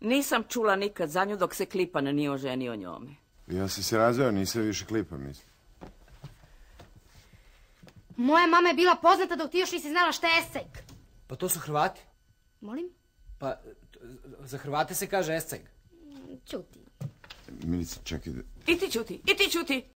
Nisam čula nikad za nju dok se Klipan nije oženio njome. Ja si se razveo, nisam više Klipa, mislim. Moja mama je bila poznata dok ti još nisi znala šta je esceg. Pa to su Hrvati. Molim? Pa za Hrvate se kaže esceg. Ćuti. Milica, čekaj da... I ti čuti, i ti ćuti.